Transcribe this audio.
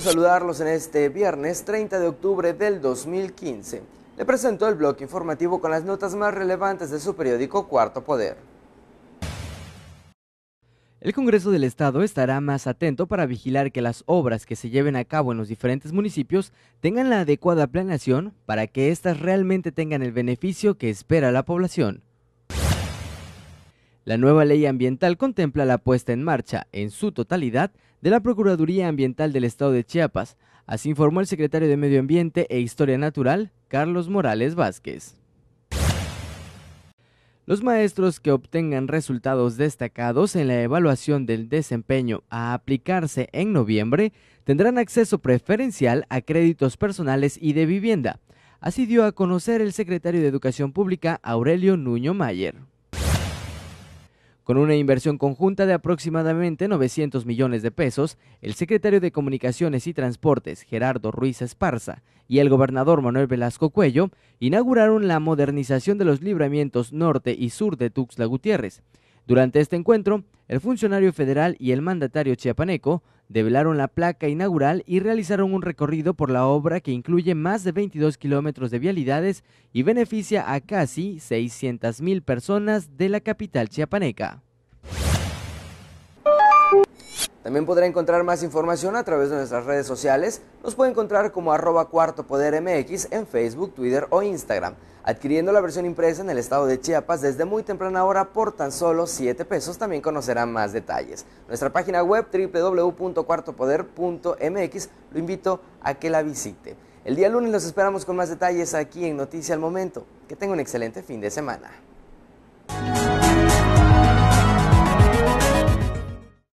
saludarlos en este viernes 30 de octubre del 2015. Le presento el bloque informativo con las notas más relevantes de su periódico Cuarto Poder. El Congreso del Estado estará más atento para vigilar que las obras que se lleven a cabo en los diferentes municipios tengan la adecuada planeación para que éstas realmente tengan el beneficio que espera la población. La nueva ley ambiental contempla la puesta en marcha, en su totalidad, de la Procuraduría Ambiental del Estado de Chiapas, así informó el secretario de Medio Ambiente e Historia Natural, Carlos Morales Vázquez. Los maestros que obtengan resultados destacados en la evaluación del desempeño a aplicarse en noviembre tendrán acceso preferencial a créditos personales y de vivienda. Así dio a conocer el secretario de Educación Pública Aurelio Nuño Mayer. Con una inversión conjunta de aproximadamente 900 millones de pesos, el secretario de Comunicaciones y Transportes, Gerardo Ruiz Esparza, y el gobernador Manuel Velasco Cuello inauguraron la modernización de los libramientos norte y sur de Tuxtla Gutiérrez, durante este encuentro, el funcionario federal y el mandatario chiapaneco develaron la placa inaugural y realizaron un recorrido por la obra que incluye más de 22 kilómetros de vialidades y beneficia a casi 600.000 personas de la capital chiapaneca. También podrá encontrar más información a través de nuestras redes sociales. Nos puede encontrar como arroba cuarto poder MX en Facebook, Twitter o Instagram, adquiriendo la versión impresa en el estado de Chiapas desde muy temprana hora por tan solo 7 pesos. También conocerá más detalles. Nuestra página web www.cuartopoder.mx lo invito a que la visite. El día lunes los esperamos con más detalles aquí en Noticia al Momento. Que tenga un excelente fin de semana.